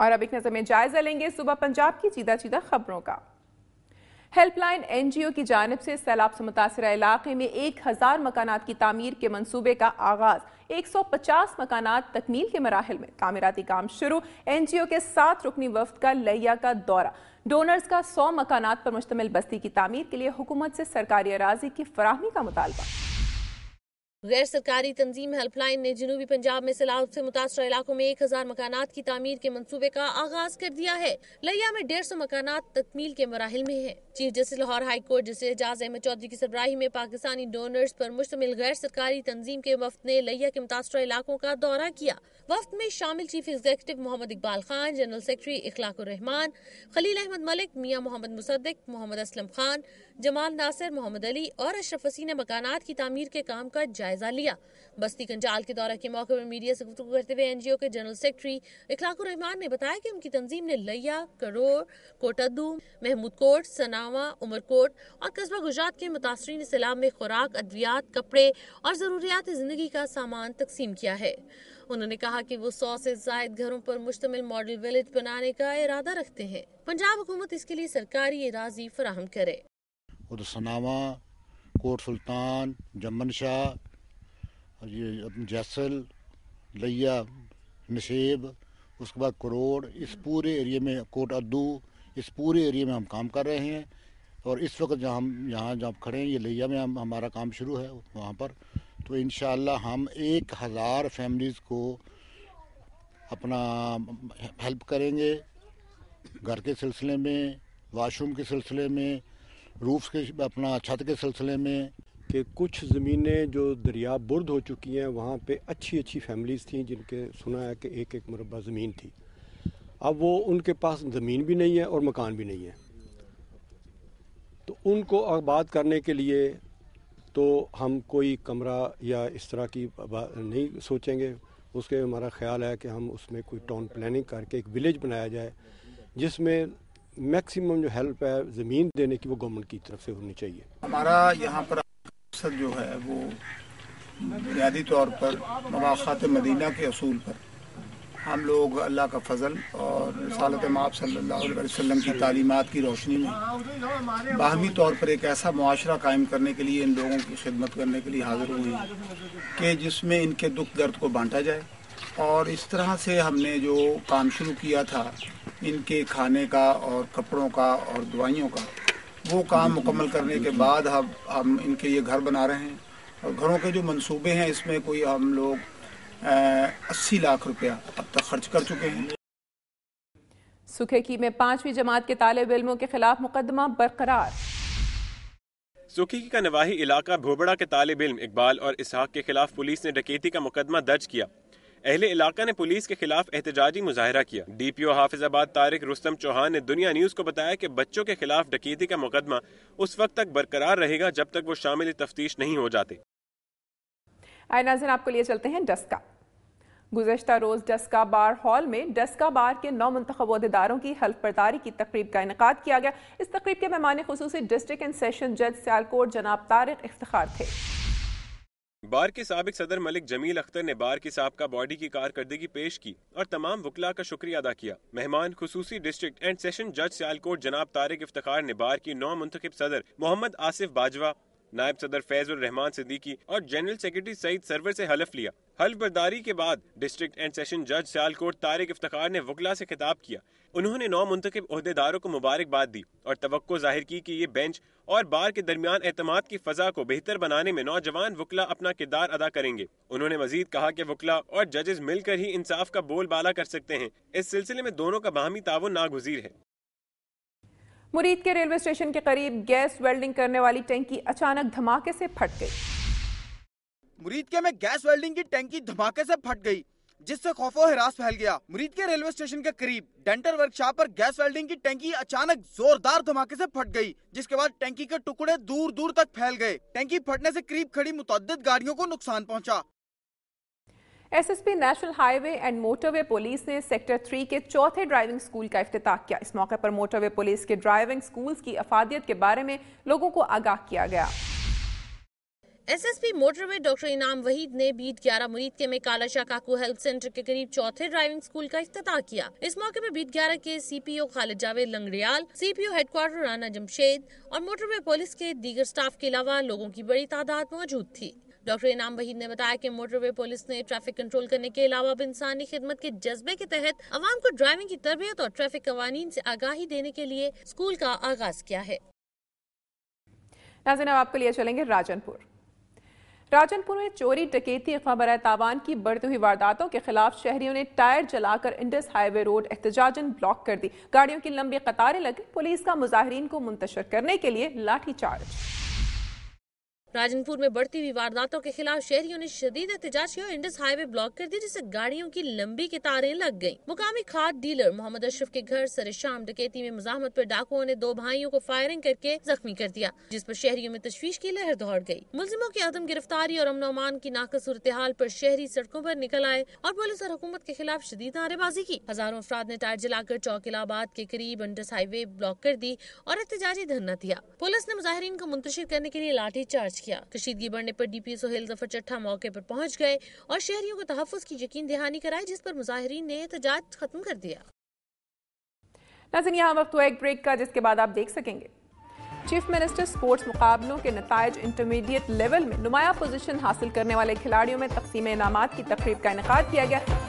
और अब एक नजर में जायजा लेंगे सुबह पंजाब की सीधा सीधा खबरों का हेल्पलाइन एनजीओ की जानब से सैलाब से मुतासर इलाके में एक हज़ार मकान की तमीर के मनसूबे का आगाज एक सौ पचास मकान तकमील के मराहल में तमीराती काम शुरू एन जी ओ के सात रुकनी वफद का लिया का दौरा डोनर्स का सौ मकान पर मुश्तमिल बस्ती की तमीर के लिए हुकूमत से सरकारी अराजी की फराहमी का मुतालबा गैर सरकारी तंजीम हेल्पलाइन ने जनूबी पंजाब में सैलाब से मुतासर इलाकों में एक हजार मकान की तमीर के मंसूबे का आगाज कर दिया है लिया में डेढ़ सौ मकान तकमील के मराहल में है chief justice Lahore high court justice Ejaz Ahmed Chaudhry की सरबराही में पाकिस्तानी डोनर्स पर मुश्तमिल गैर सरकारी तंजीम के वफद ने लिया के मुतासर इलाकों का दौरा किया वफद में शामिल chief executive Mohammad Iqbal Khan general secretary Ikhlaqurrehman Khalil Ahmed Malik Mian Mohammad मुसदक Mohammad Aslam Khan Jamal Nasir Mohammad Ali और अशरफ हसी ने की तमीर के काम का जायजा जायजा लिया बस्ती कंजाल के दौरा के मौके पर मीडिया से गुफ्तु करते हुए एनजीओ के जनरल सेक्रेटरी रहमान ने बताया कि उनकी तंजीम ने लैया कोटदू कोटद्दू कोट सनावा उमरकोट और कस्बा गुजरात के मुतासरी सलाम में खुराक अद्वियात कपड़े और ज़रूरियात ज़िंदगी का सामान तकसीम किया है उन्होंने कहा कि वो सौ से जायद घरों पर मुश्तमिल मॉडल विलेज बनाने का इरादा रखते हैं पंजाब हुकूमत इसके लिए सरकारी एराजी फराहम करे तो सनावा कोट सुल्तान जमन शाह और ये जैसल लिया नशेब उसके बाद करोड़ इस पूरे एरिए में कोट अद्दू इस पूरे एरिए में हम काम कर रहे हैं और इस वक्त जहाँ हम यहाँ जहाँ खड़े हैं ये लिया में हम हमारा काम शुरू है वहाँ पर तो इन हम एक हज़ार फैमिलीज़ को अपना हेल्प करेंगे घर के सिलसिले में वाशरूम के सिलसिले में रूफ के अपना छत के सिलसिले में कि कुछ ज़मीनें जो दरिया बुर्द हो चुकी हैं वहाँ पे अच्छी अच्छी फैमिलीज़ थी जिनके सुना है कि एक एक मुरबा ज़मीन थी अब वो उनके पास ज़मीन भी नहीं है और मकान भी नहीं है तो उनको आबाद करने के लिए तो हम कोई कमरा या इस तरह की नहीं सोचेंगे उसके हमारा ख्याल है कि हम उसमें कोई टाउन प्लानिंग करके एक विलेज बनाया जाए जिसमें मैक्सिमम जो हेल्प है ज़मीन देने की वो गवर्नमेंट की तरफ से होनी चाहिए हमारा यहाँ पर मकसद जो है वो बुनियादी तौर पर मुखात मदीना के असूल पर हम लोग अल्लाह का फ़जल और सालत माप सल्ला वसम की तालीमत की रोशनी में बाहमी तौर पर एक ऐसा माशरा कायम करने के लिए इन लोगों की खिदमत करने के लिए हाज़िर हुए हैं कि जिसमें इनके दुख दर्द को बांटा जाए और इस तरह से हमने जो काम शुरू किया था इनके खाने का और कपड़ों का और दवाइयों का वो काम मुकम्मल करने के बाद हम हम इनके ये घर बना रहे हैं और घरों के जो मंसूबे हैं इसमें कोई हम लोग अस्सी लाख रुपया अब तक खर्च कर चुके हैं सुखेकी में पांचवी जमात के तालब इलमों के खिलाफ मुकदमा बरकरार सुखीकी का नवाही इलाका भोबड़ा के तालब इलम इकबाल और इसहाक के खिलाफ पुलिस ने डकैती का मुकदमा दर्ज किया अहले इलाका ने पुलिस के खिलाफ एहतजाजी मुजाहरा किया D P O Hafizabad Tariq Rustam Chauhan ने दुनिया न्यूज को बताया की बच्चों के खिलाफ डकैती का मुकदमा उस वक्त तक बरकरार रहेगा जब तक वो शामिल तफ्तीश नहीं हो जाते आपको लिए चलते हैं डस्का गुजशत रोज़ डस्का बार हॉल में डस्का बार के नौ मंतखब अहदेदारों की बरदारी की तकरीब का इनका किया गया इस तकरीब के मेहमान खसूस डिस्ट्रिक्ट एंड सेशन जज सियालकोट जनाब तारक इफ्तार थे बार के सबक सदर मलिक जमील अख्तर ने बार के साहब का बॉडी की कारकर्दगी पेश की और तमाम वकला का शुक्रिया अदा किया मेहमान खसूसी डिस्ट्रिक्ट एंड सेशन जज सियालकोट जनाब तारिक इफ्तार ने बार की नौ मुंतब सदर मोहम्मद आसिफ बाजवा नायब सदर फैज और रहमान सिद्दीकी और जनरल सेक्रेटरी सईद सरवर से हलफ लिया हल्फ बर्दारी के बाद डिस्ट्रिक्ट एंड सेशन जज सियालकोट तारिक इफ्तार ने वकला से खिताब किया उन्होंने नौ मुंतब अहदेदारों को मुबारकबाद दी और तो जाहिर की कि ये बेंच और बार के दरमियान एतम की फजा को बेहतर बनाने में नौजवान वकला अपना किरदार अदा करेंगे उन्होंने मजीद कहा कि वकला और जजेस मिलकर ही इंसाफ का बोल बाला कर सकते हैं इस सिलसिले में दोनों का बाहमी तावन नागजीर है मुरीद के रेलवे स्टेशन के करीब गैस वेल्डिंग करने वाली टैंकी अचानक धमाके से फट गई मुरीद के में गैस वेल्डिंग की टैंकी धमाके से फट गई जिससे खौफो हिरास फैल गया मुरीद के रेलवे स्टेशन के करीब डेंटर वर्कशॉप पर गैस वेल्डिंग की टैंकी अचानक जोरदार धमाके से फट गई जिसके बाद टैंकी के टुकड़े दूर दूर तक फैल गए टैंकी फटने से करीब खड़ी मुतद गाड़ियों को नुकसान पहुंचा SSP national highway and motorway police ने सेक्टर थ्री के चौथे ड्राइविंग स्कूल का अफ्ताह किया इस मौके पर मोटरवे पुलिस के ड्राइविंग स्कूल्स की अफादियत के बारे में लोगों को आगाह किया गया एसएसपी मोटरवे डॉक्टर इनाम वहीद ने बीट ग्यारह मुरीद में कालाशाह काकू हेल्थ सेंटर के करीब चौथे ड्राइविंग स्कूल का अफ्त किया इस मौके में बीट ग्यारह के CPO Khalid Javed Langrial CPO headquarters Rana Jamshed और मोटरवे पुलिस के दीगर स्टाफ के अलावा लोगों की बड़ी तादाद मौजूद थी डॉक्टर इनाम वहीद ने बताया कि मोटरवे पुलिस ने ट्रैफिक कंट्रोल करने के अलावा अब इंसानी खिदमत के जज्बे के तहत आवाम को ड्राइविंग की तरबियत और ट्रैफिक कवानीन से आगाही देने के लिए स्कूल का आगाज किया है नाजिन अब आपके लिए चलेंगे राजनपुर राजनपुर में चोरी डकैती बरए तावान की बढ़ती हुई वारदातों के खिलाफ शहरियों ने टायर जलाकर इंडस हाईवे रोड एहतजाजन ब्लॉक कर दी गाड़ियों की लंबी कतारें लगी पुलिस का मुजाहरीन को मुंतशर करने के लिए लाठीचार्ज राजनपुर में बढ़ती हुई वारदातों के खिलाफ शहरियों ने शदीद एहतजाज किया और इंडस हाईवे ब्लॉक कर दिया जिससे गाड़ियों की लंबी कतारें लग गयी मुकामी खाद डीलर मोहम्मद अशरफ के घर सरे शाम डकैती में मजामत पर डाकुओं ने दो भाइयों को फायरिंग करके जख्मी कर दिया जिस पर शहरियों में तशवीश की लहर दौड़ गयी मुलजिमों की आदम गिरफ्तारी और अमन अमान की नाकस सूरत हाल आरोप शहरी सड़कों आरोप निकल आए और पुलिस और हुकूमत के खिलाफ शदीद नारेबाजी की हजारों अफराद ने टायर जलाकर चौक इलाहाबाद के करीब इंडस हाईवे ब्लॉक कर दी और एहतजाजी धरना दिया पुलिस ने मुजाहरीन को मुंतशिर करने के लिए लाठी चार्ज किया कशीदगी बढ़ने पर डी पी सोहेल जफर चट्ठा मौके पर पहुंच गए और शहरियों को तहफ़ की यकीन दहानी कराई जिस पर मुजाहरीन ने एहतजाज खत्म कर दिया नजर यहाँ वक्त हुआ एक ब्रेक का जिसके बाद आप देख सकेंगे चीफ मिनिस्टर स्पोर्ट्स मुकाबलों के नतज इंटरमीडिएट लेवल में नुमाया पोजीशन हासिल करने वाले खिलाड़ियों में तकसीम इनाम की तकरीब का इनका किया गया